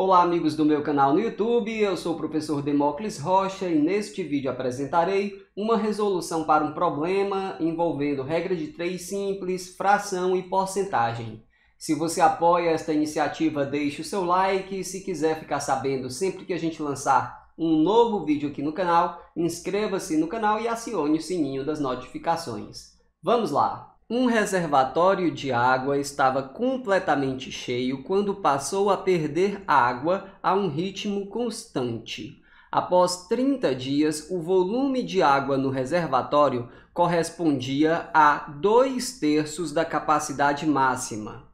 Olá amigos do meu canal no YouTube, eu sou o professor Demócles Rocha e neste vídeo apresentarei uma resolução para um problema envolvendo regra de três simples, fração e porcentagem. Se você apoia esta iniciativa, deixe o seu like e se quiser ficar sabendo sempre que a gente lançar um novo vídeo aqui no canal, inscreva-se no canal e acione o sininho das notificações. Vamos lá! Um reservatório de água estava completamente cheio quando passou a perder água a um ritmo constante. Após 30 dias, o volume de água no reservatório correspondia a dois terços da capacidade máxima.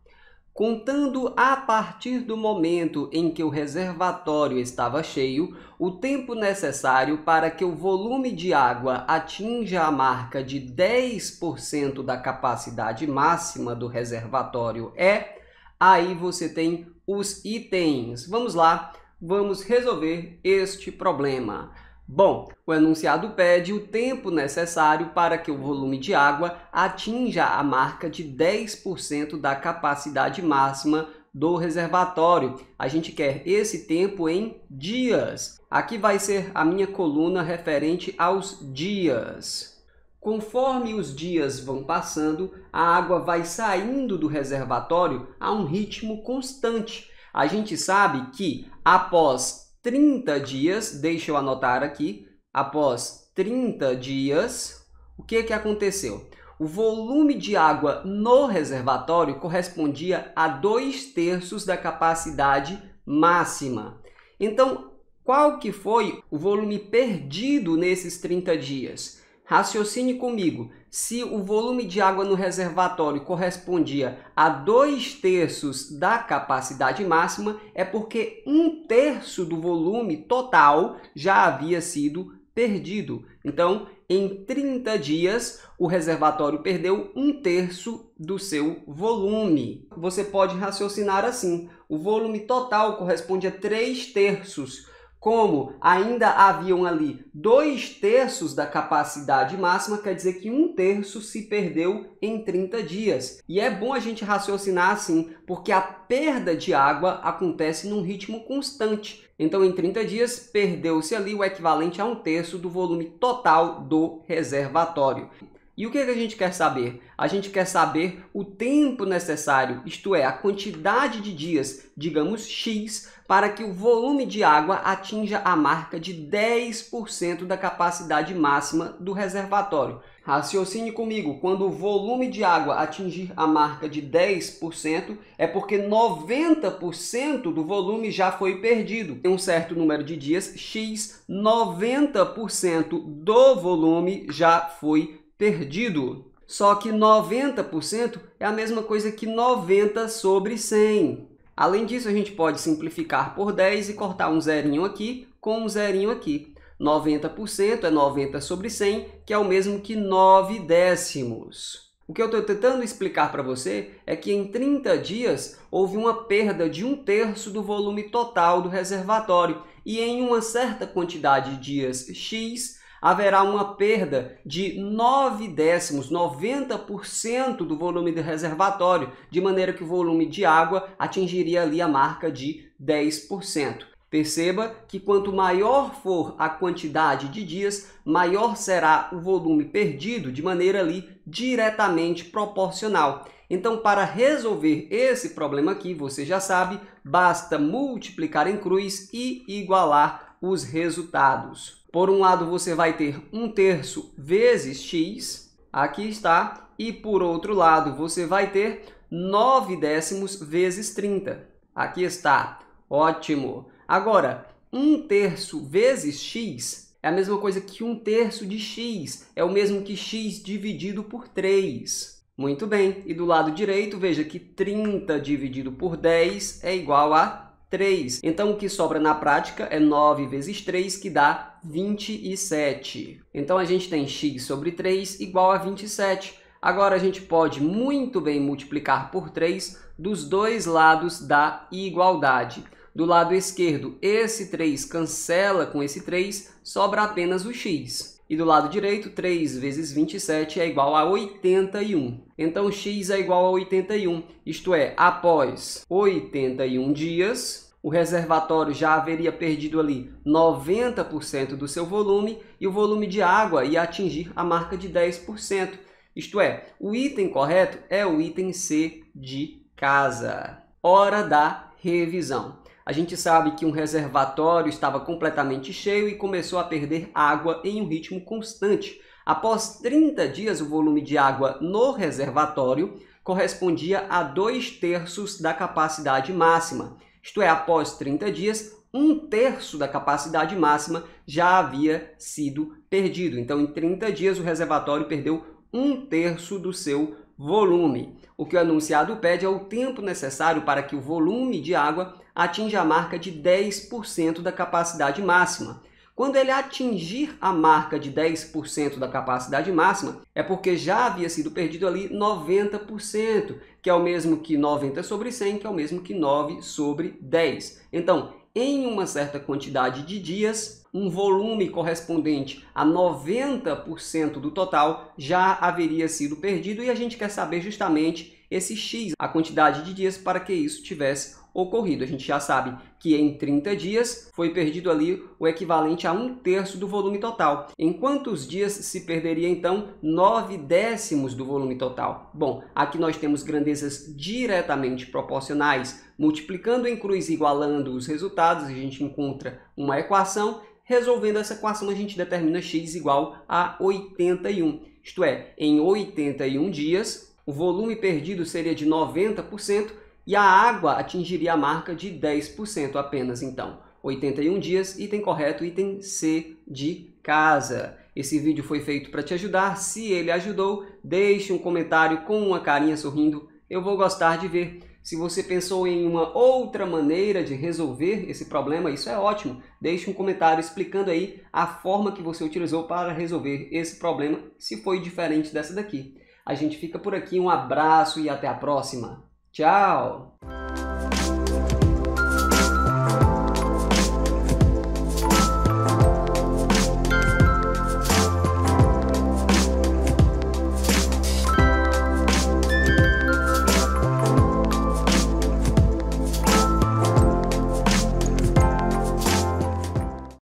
Contando a partir do momento em que o reservatório estava cheio, o tempo necessário para que o volume de água atinja a marca de 10% da capacidade máxima do reservatório é, aí você tem os itens. Vamos lá, vamos resolver este problema. Bom, o enunciado pede o tempo necessário para que o volume de água atinja a marca de 10% da capacidade máxima do reservatório. A gente quer esse tempo em dias. Aqui vai ser a minha coluna referente aos dias. Conforme os dias vão passando, a água vai saindo do reservatório a um ritmo constante. A gente sabe que após 30 dias, deixa eu anotar aqui, após 30 dias, o que, que aconteceu? O volume de água no reservatório correspondia a 2 terços da capacidade máxima. Então, qual que foi o volume perdido nesses 30 dias? Raciocine comigo. Se o volume de água no reservatório correspondia a dois terços da capacidade máxima, é porque um terço do volume total já havia sido perdido. Então, em 30 dias, o reservatório perdeu um terço do seu volume. Você pode raciocinar assim: o volume total corresponde a 3 terços como ainda haviam ali dois terços da capacidade máxima, quer dizer que um terço se perdeu em 30 dias. E é bom a gente raciocinar assim, porque a perda de água acontece num ritmo constante. Então, em 30 dias, perdeu-se ali o equivalente a um terço do volume total do reservatório. E o que, é que a gente quer saber? A gente quer saber o tempo necessário, isto é, a quantidade de dias, digamos X, para que o volume de água atinja a marca de 10% da capacidade máxima do reservatório. Raciocine comigo, quando o volume de água atingir a marca de 10%, é porque 90% do volume já foi perdido. Em um certo número de dias, x, 90% do volume já foi perdido perdido. Só que 90% é a mesma coisa que 90 sobre 100. Além disso, a gente pode simplificar por 10 e cortar um zerinho aqui com um zerinho aqui. 90% é 90 sobre 100, que é o mesmo que 9 décimos. O que eu estou tentando explicar para você é que em 30 dias houve uma perda de um terço do volume total do reservatório e em uma certa quantidade de dias X haverá uma perda de 9 décimos, 90% do volume do reservatório, de maneira que o volume de água atingiria ali a marca de 10%. Perceba que quanto maior for a quantidade de dias, maior será o volume perdido, de maneira ali diretamente proporcional. Então, para resolver esse problema aqui, você já sabe, basta multiplicar em cruz e igualar os resultados. Por um lado, você vai ter 1 terço vezes x, aqui está, e por outro lado, você vai ter 9 décimos vezes 30, aqui está. Ótimo! Agora, 1 terço vezes x é a mesma coisa que 1 terço de x, é o mesmo que x dividido por 3. Muito bem, e do lado direito, veja que 30 dividido por 10 é igual a 3. Então o que sobra na prática é 9 vezes 3, que dá 27. Então a gente tem x sobre 3 igual a 27. Agora a gente pode muito bem multiplicar por 3 dos dois lados da igualdade. Do lado esquerdo, esse 3 cancela com esse 3, sobra apenas o x. E do lado direito, 3 vezes 27 é igual a 81. Então, x é igual a 81, isto é, após 81 dias, o reservatório já haveria perdido ali 90% do seu volume e o volume de água ia atingir a marca de 10%. Isto é, o item correto é o item C de casa. Hora da revisão. A gente sabe que um reservatório estava completamente cheio e começou a perder água em um ritmo constante. Após 30 dias, o volume de água no reservatório correspondia a dois terços da capacidade máxima. Isto é, após 30 dias, um terço da capacidade máxima já havia sido perdido. Então, em 30 dias, o reservatório perdeu um terço do seu volume. O que o anunciado pede é o tempo necessário para que o volume de água atinja a marca de 10% da capacidade máxima. Quando ele atingir a marca de 10% da capacidade máxima, é porque já havia sido perdido ali 90%, que é o mesmo que 90 sobre 100, que é o mesmo que 9 sobre 10. Então, em uma certa quantidade de dias, um volume correspondente a 90% do total já haveria sido perdido e a gente quer saber justamente esse X, a quantidade de dias para que isso tivesse ocorrido. A gente já sabe que em 30 dias foi perdido ali o equivalente a um terço do volume total. Em quantos dias se perderia então 9 décimos do volume total? Bom, aqui nós temos grandezas diretamente proporcionais. Multiplicando em cruz e igualando os resultados, a gente encontra uma equação Resolvendo essa equação, a gente determina x igual a 81. Isto é, em 81 dias, o volume perdido seria de 90% e a água atingiria a marca de 10% apenas, então. 81 dias, item correto, item C de casa. Esse vídeo foi feito para te ajudar. Se ele ajudou, deixe um comentário com uma carinha sorrindo. Eu vou gostar de ver. Se você pensou em uma outra maneira de resolver esse problema, isso é ótimo. Deixe um comentário explicando aí a forma que você utilizou para resolver esse problema, se foi diferente dessa daqui. A gente fica por aqui, um abraço e até a próxima. Tchau!